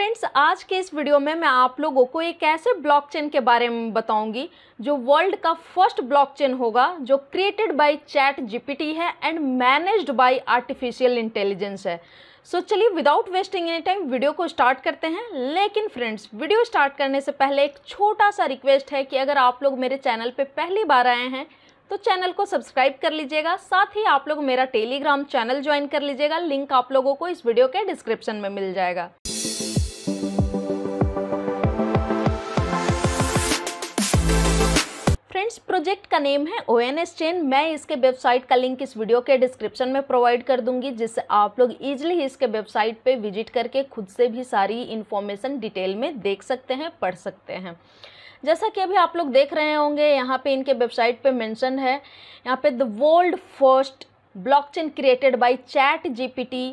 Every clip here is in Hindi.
फ्रेंड्स आज के इस वीडियो में मैं आप लोगों को एक ऐसे ब्लॉकचेन के बारे में बताऊंगी जो वर्ल्ड का फर्स्ट ब्लॉकचेन होगा जो क्रिएटेड बाय चैट जीपीटी है and managed by artificial intelligence है सो so, चलिए without wasting any time video को स्टार्ट करते हैं लेकिन फ्रेंड्स वीडियो स्टार्ट करने से पहले एक छोटा सा रिक्वेस्ट है कि अगर आप लोग मेरे चैनल पर पहली बार आए हैं तो चैनल को सब्सक्राइब कर लीजिएगा साथ ही आप लोग मेरा टेलीग्राम चैनल ज्वाइन कर लीजिएगा लिंक आप लोगों को इस वीडियो के डिस्क्रिप्शन में मिल जाएगा फ्रेंड्स प्रोजेक्ट का नेम है ओ एन एस चेन मैं इसके वेबसाइट का लिंक इस वीडियो के डिस्क्रिप्शन में प्रोवाइड कर दूंगी जिससे आप लोग इजीली इसके वेबसाइट पे विजिट करके खुद से भी सारी इन्फॉर्मेशन डिटेल में देख सकते हैं पढ़ सकते हैं जैसा कि अभी आप लोग देख रहे होंगे यहाँ पे इनके वेबसाइट पे मेंशन है यहाँ पे the world first blockchain created by ChatGPT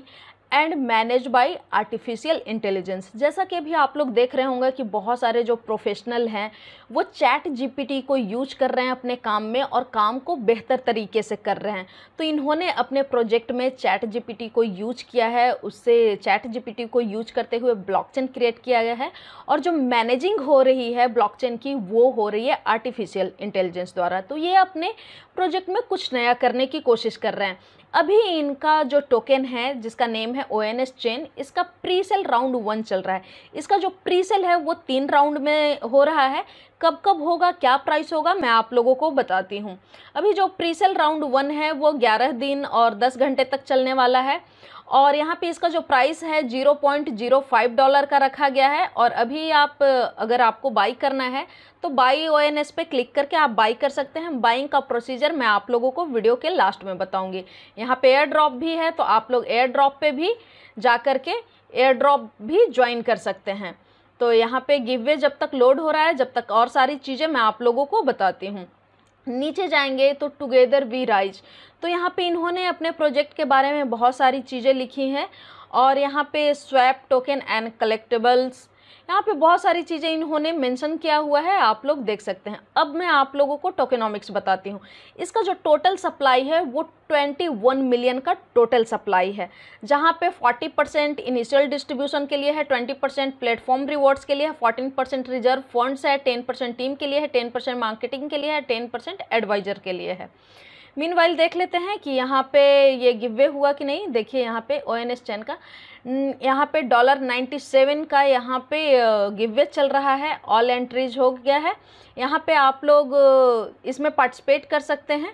and manage by artificial intelligence जैसा कि अभी आप लोग देख रहे होंगे कि बहुत सारे जो प्रोफेशनल हैं वो चैट जीपीटी को यूज कर रहे हैं अपने काम में और काम को बेहतर तरीके से कर रहे हैं तो इन्होंने अपने प्रोजेक्ट में चैट जीपीटी को यूज किया है उससे चैट जीपीटी को यूज करते हुए ब्लॉकचेन क्रिएट किया गया है और जो मैनेजिंग हो रही है ब्लॉकचेन की वो हो रही है आर्टिफिशियल इंटेलिजेंस द्वारा तो ये अपने प्रोजेक्ट में कुछ नया करने की कोशिश कर रहे हैं अभी इनका जो टोकन है जिसका नेम है ओ एन एस चेन इसका प्री सेल राउंड वन चल रहा है इसका जो प्री सेल है वो तीन राउंड में हो रहा है कब कब होगा क्या प्राइस होगा मैं आप लोगों को बताती हूँ अभी जो प्रीसेल राउंड वन है वो ग्यारह दिन और दस घंटे तक चलने वाला है और यहाँ पे इसका जो प्राइस है zero point zero five dollar का रखा गया है और अभी आप अगर आपको बाई करना है तो बाई ओ एन एस पे क्लिक करके आप बाई कर सकते हैं बाइंग का प्रोसीजर मैं आप लोगों को वीडियो के लास्ट में बताऊंगी यहाँ पे एयर ड्रॉप भी है तो आप लोग एयर ड्रॉप पे भी जा कर के एयर ड्रॉप भी ज्वाइन कर सकते हैं तो यहाँ पे गिव वे जब तक लोड हो रहा है जब तक और सारी चीज़ें मैं आप लोगों को बताती हूँ नीचे जाएंगे तो टुगेदर वी राइज तो यहाँ पे इन्होंने अपने प्रोजेक्ट के बारे में बहुत सारी चीज़ें लिखी हैं और यहाँ पे स्वैप टोकन एंड कलेक्टेबल्स यहाँ पे बहुत सारी चीज़ें इन्होंने मेंशन किया हुआ है आप लोग देख सकते हैं अब मैं आप लोगों को टोकेनॉमिक्स बताती हूँ इसका जो टोटल सप्लाई है वो 21 मिलियन का टोटल सप्लाई है जहाँ पे 40 परसेंट इनिशियल डिस्ट्रीब्यूशन के लिए है 20 परसेंट प्लेटफॉर्म रिवॉर्ड्स के लिए है 14 परसेंट रिजर्व फंड्स है 10 परसेंट टीम के लिए है 10 परसेंट मार्केटिंग के लिए है 10 परसेंट एडवाइजर के लिए है मीन देख लेते हैं कि यहाँ पे ये गिवे हुआ कि नहीं देखिए यहाँ पे ओ एन एस चैन का यहाँ पे डॉलर नाइन्टी सेवन का यहाँ पे गिवे चल रहा है ऑल एंट्रीज हो गया है यहाँ पे आप लोग इसमें पार्टिसिपेट कर सकते हैं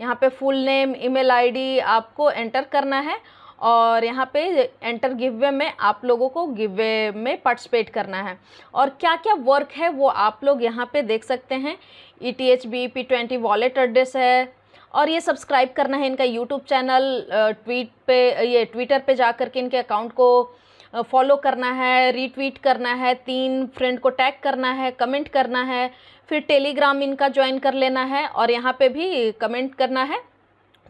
यहाँ पे फुल नेम ईमेल आईडी आपको एंटर करना है और यहाँ पे एंटर गिवे में आप लोगों को गिवे में पार्टिसिपेट करना है और क्या क्या वर्क है वो आप लोग यहाँ पे देख सकते हैं E T H B P twenty wallet address है और ये सब्सक्राइब करना है इनका यूट्यूब चैनल ट्वीट पे ये ट्विटर पे जा कर के इनके अकाउंट को फॉलो करना है रीट्वीट करना है तीन फ्रेंड को टैग करना है कमेंट करना है फिर टेलीग्राम इनका ज्वाइन कर लेना है और यहाँ पे भी कमेंट करना है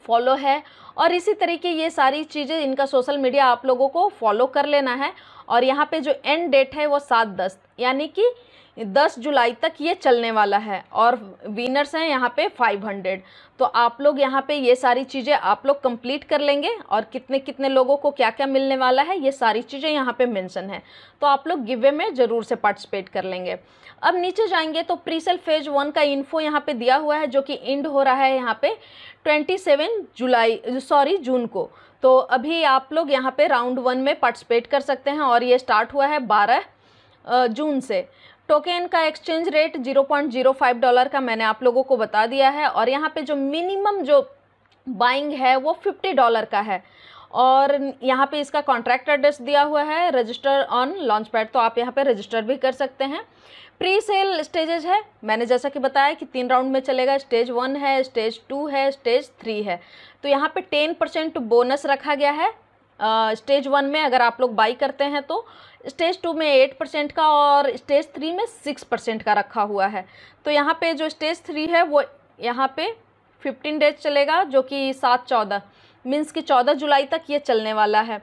फॉलो है और इसी तरीके ये सारी चीज़ें इनका सोशल मीडिया आप लोगों को फॉलो कर लेना है और यहाँ पे जो एंड डेट है वो सात दस यानी कि दस जुलाई तक ये चलने वाला है और विनर्स हैं यहाँ पे फाइव हंड्रेड तो आप लोग यहाँ पे ये सारी चीज़ें आप लोग कंप्लीट कर लेंगे और कितने कितने लोगों को क्या क्या मिलने वाला है ये सारी चीज़ें यहाँ पे मेंशन है तो आप लोग गिवे में ज़रूर से पार्टिसिपेट कर लेंगे अब नीचे जाएंगे तो प्रीसेल फेज वन का इन्फो यहाँ पर दिया हुआ है जो कि इंड हो रहा है यहाँ पर ट्वेंटी जुलाई सॉरी जून को तो अभी आप लोग यहाँ पर राउंड वन में पार्टिसिपेट कर सकते हैं और ये स्टार्ट हुआ है बारह जून से टोकन का एक्सचेंज रेट 0.05 डॉलर का मैंने आप लोगों को बता दिया है और यहाँ पे जो मिनिमम जो बाइंग है वो 50 डॉलर का है और यहाँ पे इसका कॉन्ट्रैक्ट एड्रेस दिया हुआ है रजिस्टर ऑन लॉन्च पैड तो आप यहाँ पे रजिस्टर भी कर सकते हैं प्री सेल स्टेजेज है मैंने जैसा कि बताया कि तीन राउंड में चलेगा स्टेज वन है स्टेज टू है स्टेज थ्री है तो यहाँ पे टेन परसेंट बोनस रखा गया है स्टेज वन में अगर आप लोग बाई करते हैं तो स्टेज टू में एट परसेंट का और स्टेज थ्री में सिक्स परसेंट का रखा हुआ है तो यहाँ पे जो स्टेज थ्री है वो यहाँ पे फिफ्टीन डेज चलेगा जो कि सात चौदह मीन्स कि चौदह जुलाई तक ये चलने वाला है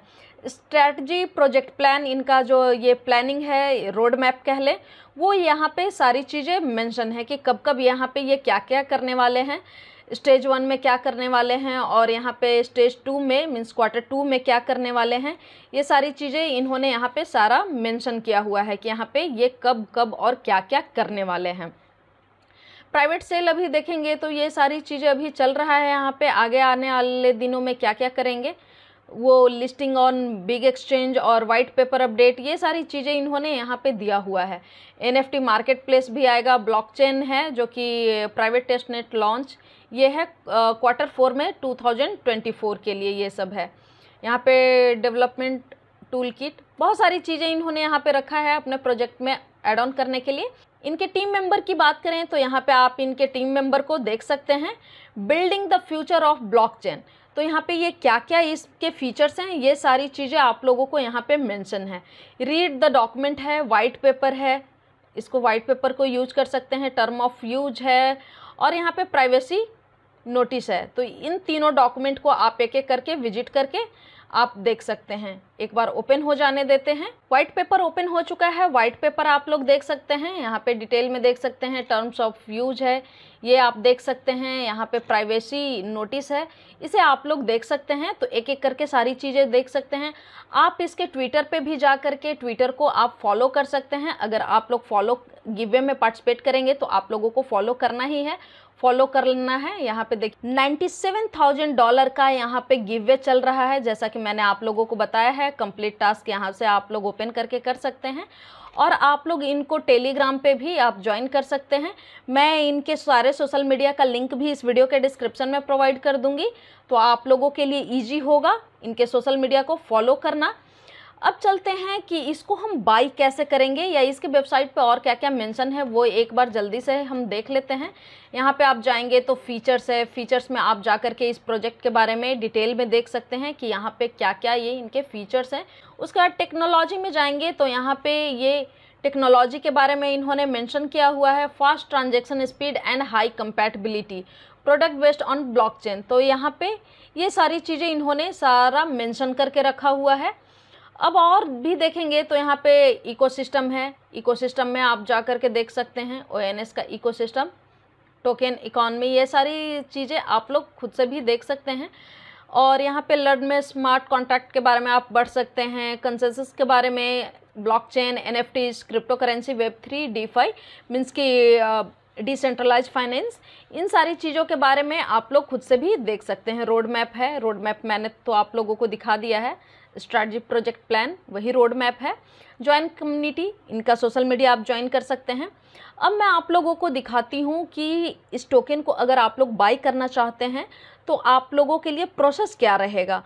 स्ट्रैटी प्रोजेक्ट प्लान इनका जो ये प्लानिंग है रोड मैप कह लें वो यहाँ पे सारी चीज़ें मेंशन है कि कब कब यहाँ पे ये क्या क्या करने वाले हैं स्टेज वन में क्या करने वाले हैं और यहाँ पे स्टेज टू में मीन्स क्वार्टर टू में क्या करने वाले हैं ये सारी चीज़ें इन्होंने यहाँ पे सारा मेंशन किया हुआ है कि यहाँ पे ये कब कब और क्या क्या करने वाले हैं प्राइवेट सेल अभी देखेंगे तो ये सारी चीज़ें अभी चल रहा है यहाँ पे आगे आने वाले दिनों में क्या क्या करेंगे वो लिस्टिंग ऑन बिग एक्सचेंज और वाइट पेपर अपडेट ये सारी चीज़ें इन्होंने यहाँ पे दिया हुआ है N F T marketplace भी आएगा ब्लॉकचेन है जो कि प्राइवेट टेस्ट नेट लॉन्च ये है क्वार्टर फोर में 2024 के लिए ये सब है यहाँ पे डेवलपमेंट टूल किट बहुत सारी चीज़ें इन्होंने यहाँ पे रखा है अपने प्रोजेक्ट में एड ऑन करने के लिए इनके टीम मेंबर की बात करें तो यहाँ पे आप इनके टीम मेंबर को देख सकते हैं building the future of blockchain तो यहाँ पे ये क्या क्या इसके फीचर्स हैं ये सारी चीज़ें आप लोगों को यहाँ पे मेंशन है रीड द डॉक्यूमेंट है वाइट पेपर है इसको वाइट पेपर को यूज कर सकते हैं टर्म ऑफ यूज है और यहाँ पे प्राइवेसी नोटिस है तो इन तीनों डॉक्यूमेंट को आप एक एक करके विजिट करके आप देख सकते हैं एक बार ओपन हो जाने देते हैं व्हाइट पेपर ओपन हो चुका है व्हाइट पेपर आप लोग देख सकते हैं यहाँ पे डिटेल में देख सकते हैं टर्म्स ऑफ यूज है ये आप देख सकते हैं यहाँ पे प्राइवेसी नोटिस है इसे आप लोग देख सकते हैं तो एक एक करके सारी चीज़ें देख सकते हैं आप इसके ट्विटर पे भी जा करके ट्विटर को आप फॉलो कर सकते हैं अगर आप लोग फॉलो गिवे में पार्टिसिपेट करेंगे तो आप लोगों को फॉलो करना ही है फॉलो कर लेना है यहाँ पे देखिए 97,000 डॉलर का यहाँ पे गिवे चल रहा है जैसा कि मैंने आप लोगों को बताया है कंप्लीट टास्क यहाँ से आप लोग ओपन करके कर सकते हैं और आप लोग इनको टेलीग्राम पे भी आप ज्वाइन कर सकते हैं मैं इनके सारे सोशल मीडिया का लिंक भी इस वीडियो के डिस्क्रिप्शन में प्रोवाइड कर दूंगी तो आप लोगों के लिए ईजी होगा इनके सोशल मीडिया को फॉलो करना अब चलते हैं कि इसको हम बाई कैसे करेंगे या इसके वेबसाइट पे और क्या क्या मेंशन है वो एक बार जल्दी से हम देख लेते हैं यहाँ पे आप जाएंगे तो फीचर्स है फीचर्स में आप जा कर के इस प्रोजेक्ट के बारे में डिटेल में देख सकते हैं कि यहाँ पे क्या क्या ये इनके फीचर्स हैं उसके बाद टेक्नोलॉजी में जाएंगे तो यहाँ पर ये टेक्नोलॉजी के बारे में इन्होंने मैंशन किया हुआ है fast transaction speed and high compatibility product based on blockchain तो यहाँ पे ये सारी चीज़ें इन्होंने सारा मेंशन करके रखा हुआ है अब और भी देखेंगे तो यहाँ पे इकोसिस्टम है इकोसिस्टम में आप जा कर के देख सकते हैं ओ का इकोसिस्टम टोकन इकॉनमी ये सारी चीज़ें आप लोग खुद से भी देख सकते हैं और यहाँ पे लड़ e में स्मार्ट कॉन्ट्रैक्ट के बारे में आप बढ़ सकते हैं कंसेंसस के बारे में blockchain NFTs cryptocurrency web three DeFi means की डिसेंट्रलाइज फाइनेंस इन सारी चीज़ों के बारे में आप लोग खुद से भी देख सकते हैं रोड मैप है रोड मैप मैंने तो आप लोगों को दिखा दिया है स्ट्रैटेजिक प्रोजेक्ट प्लान वही रोड मैप है ज्वाइन कम्युनिटी इनका सोशल मीडिया आप ज्वाइन कर सकते हैं अब मैं आप लोगों को दिखाती हूँ कि इस टोकन को अगर आप लोग बाई करना चाहते हैं तो आप लोगों के लिए प्रोसेस क्या रहेगा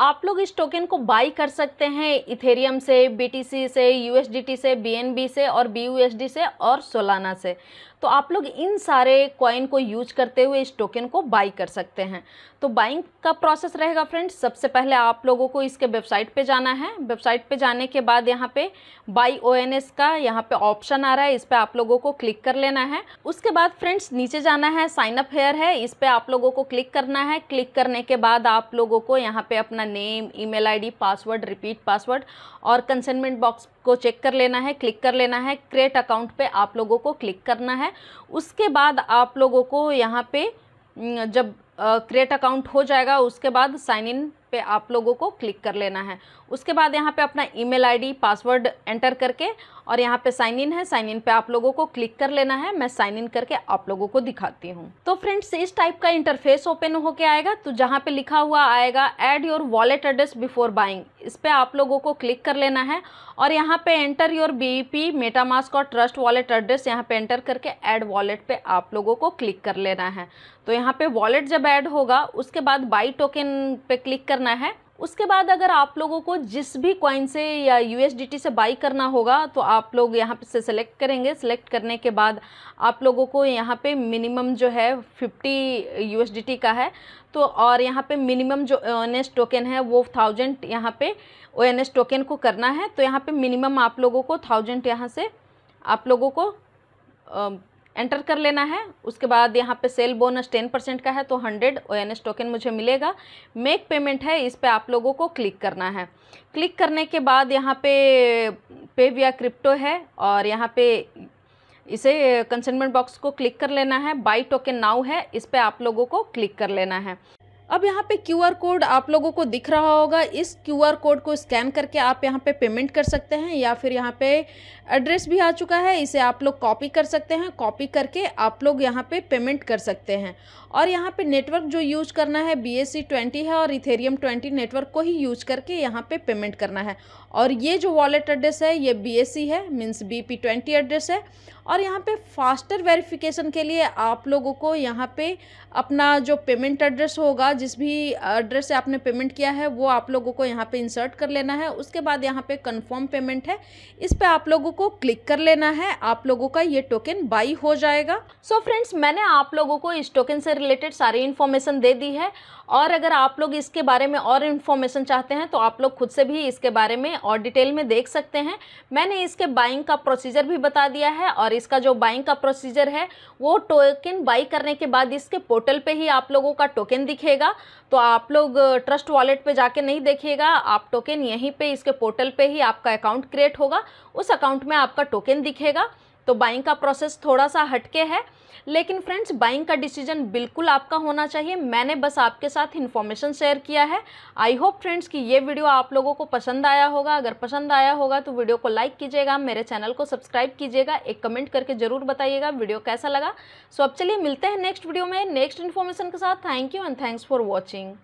आप लोग इस टोकन को बाई कर सकते हैं इथेरियम से बीटीसी से यूएसडीटी से बीएनबी से और बीयूएसडी से और सोलाना से तो आप लोग इन सारे कॉइन को यूज करते हुए इस टोकन को बाई कर सकते हैं तो बाइंग का प्रोसेस रहेगा फ्रेंड्स सबसे पहले आप लोगों को इसके वेबसाइट पे जाना है वेबसाइट पे जाने के बाद यहाँ पे बाई ओ का यहाँ पे ऑप्शन आ रहा है इस पर आप लोगों को क्लिक कर लेना है उसके बाद फ्रेंड्स नीचे जाना है साइन अप हेयर है इस पर आप लोगों को क्लिक करना है क्लिक करने के बाद आप लोगों को यहाँ पे अपना name email password repeat password और कंसेनमेंट बॉक्स को चेक कर लेना है क्लिक कर लेना है क्रिएट अकाउंट पे आप लोगों को क्लिक करना है उसके बाद आप लोगों को यहाँ पे जब क्रिएट uh, अकाउंट हो जाएगा उसके बाद साइन इन पे आप लोगों को क्लिक कर लेना है उसके बाद यहाँ पे अपना ईमेल आईडी पासवर्ड एंटर करके और यहाँ पे साइन इन है साइन इन पे आप लोगों को क्लिक कर लेना है मैं साइन इन करके आप लोगों को दिखाती हूँ तो फ्रेंड्स इस टाइप का इंटरफेस ओपन होके आएगा तो जहाँ पे लिखा हुआ आएगा add your wallet address before buying इस पर आप लोगों को क्लिक कर लेना है और यहाँ पे enter your B P MetaMask और ट्रस्ट वॉलेट एड्रेस यहाँ पे एंटर करके एड वॉलेट पे आप लोगों को क्लिक कर लेना है तो यहाँ पे वॉलेट जब ऐड होगा उसके बाद बाई टोकन पे क्लिक करना है उसके बाद अगर आप लोगों को जिस भी कॉइन से या यूएसडीटी से बाई करना होगा तो आप लोग यहाँ पे से सेलेक्ट करेंगे सेलेक्ट करने के बाद आप लोगों को यहाँ पे मिनिमम जो है 50 यूएसडीटी का है तो और यहाँ पे मिनिमम जो ओ टोकन है वो थाउजेंड यहाँ पे ओ टोकन को करना है तो यहाँ पे मिनिमम आप लोगों को थाउजेंड यहाँ से आप लोगों को एंटर कर लेना है उसके बाद यहाँ पे सेल बोनस टेन परसेंट का है तो hundred O N S token मुझे मिलेगा मेक पेमेंट है इस पर आप लोगों को क्लिक करना है क्लिक करने के बाद यहाँ पे पे विया क्रिप्टो है और यहाँ पे इसे कंसेनमेंट बॉक्स को क्लिक कर लेना है बाई टोकन नाउ है इस पर आप लोगों को क्लिक कर लेना है अब यहाँ पे क्यूआर कोड आप लोगों को दिख रहा होगा इस क्यूआर कोड को स्कैन करके आप यहाँ पे पेमेंट कर सकते हैं या फिर यहाँ पे एड्रेस भी आ चुका है इसे आप लोग कॉपी कर सकते हैं कॉपी करके आप लोग यहाँ पे पेमेंट कर सकते हैं और यहाँ पे नेटवर्क जो यूज करना है बी एस है और इथेरियम ट्वेंटी नेटवर्क को ही यूज करके यहाँ पर पे पेमेंट करना है और ये जो वॉलेट एड्रेस है ये बी है मीन्स बी एड्रेस है और यहाँ पे फास्टर वेरिफिकेशन के लिए आप लोगों को यहाँ पे अपना जो पेमेंट एड्रेस होगा जिस भी एड्रेस से आपने पेमेंट किया है वो आप लोगों को यहाँ पे इंसर्ट कर लेना है उसके बाद यहाँ पे कंफर्म पेमेंट है इस पर आप लोगों को क्लिक कर लेना है आप लोगों का ये टोकन बाई हो जाएगा सो so फ्रेंड्स मैंने आप लोगों को इस टोकन से रिलेटेड सारी इन्फॉर्मेशन दे दी है और अगर आप लोग इसके बारे में और इन्फॉर्मेशन चाहते हैं तो आप लोग खुद से भी इसके बारे में और डिटेल में देख सकते हैं मैंने इसके बाइंग का प्रोसीजर भी बता दिया है और इसका जो बाइंग का प्रोसीजर है वो टोकन बाई करने के बाद इसके पोर्टल पे ही आप लोगों का टोकन दिखेगा तो आप लोग ट्रस्ट वॉलेट पे जाके नहीं देखिएगा आप टोकन यहीं पे इसके पोर्टल पे ही आपका अकाउंट क्रिएट होगा उस अकाउंट में आपका टोकन दिखेगा तो बाइंग का प्रोसेस थोड़ा सा हटके है लेकिन फ्रेंड्स बाइंग का डिसीजन बिल्कुल आपका होना चाहिए मैंने बस आपके साथ इन्फॉर्मेशन शेयर किया है आई होप फ्रेंड्स कि ये वीडियो आप लोगों को पसंद आया होगा अगर पसंद आया होगा तो वीडियो को लाइक कीजिएगा मेरे चैनल को सब्सक्राइब कीजिएगा एक कमेंट करके ज़रूर बताइएगा वीडियो कैसा लगा सो so, अब चलिए मिलते हैं नेक्स्ट वीडियो में नेक्स्ट इन्फॉर्मेशन के साथ thank you and thanks for watching